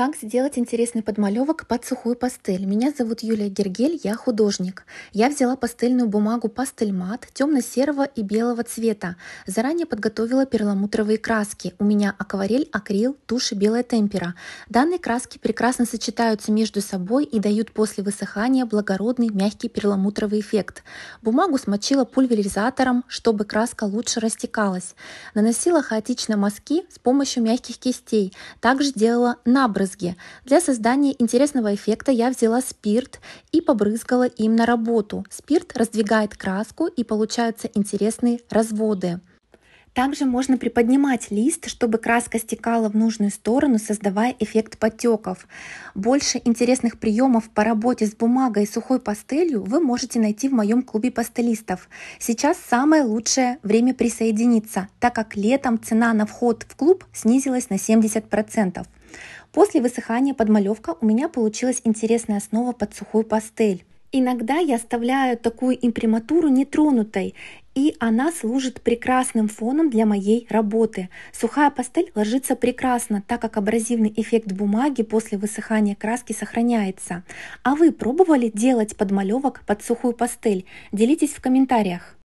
Как сделать интересный подмалевок под сухую пастель? Меня зовут Юлия Гергель, я художник. Я взяла пастельную бумагу пастель темно-серого и белого цвета. Заранее подготовила перламутровые краски. У меня акварель, акрил, тушь и белая темпера. Данные краски прекрасно сочетаются между собой и дают после высыхания благородный мягкий перламутровый эффект. Бумагу смочила пульверизатором, чтобы краска лучше растекалась. Наносила хаотично мазки с помощью мягких кистей. Также делала набрызг брызги. Для создания интересного эффекта я взяла спирт и побрызгала им на работу. Спирт раздвигает краску и получаются интересные разводы. Также можно приподнимать лист, чтобы краска стекала в нужную сторону, создавая эффект потеков. Больше интересных приемов по работе с бумагой и сухой пастелью вы можете найти в моем клубе пастелистов. Сейчас самое лучшее время присоединиться, так как летом цена на вход в клуб снизилась на 70%. После высыхания подмалевка у меня получилась интересная основа под сухую пастель. Иногда я оставляю такую имприматуру нетронутой, и она служит прекрасным фоном для моей работы. Сухая пастель ложится прекрасно, так как абразивный эффект бумаги после высыхания краски сохраняется. А вы пробовали делать подмалевок под сухую пастель? Делитесь в комментариях.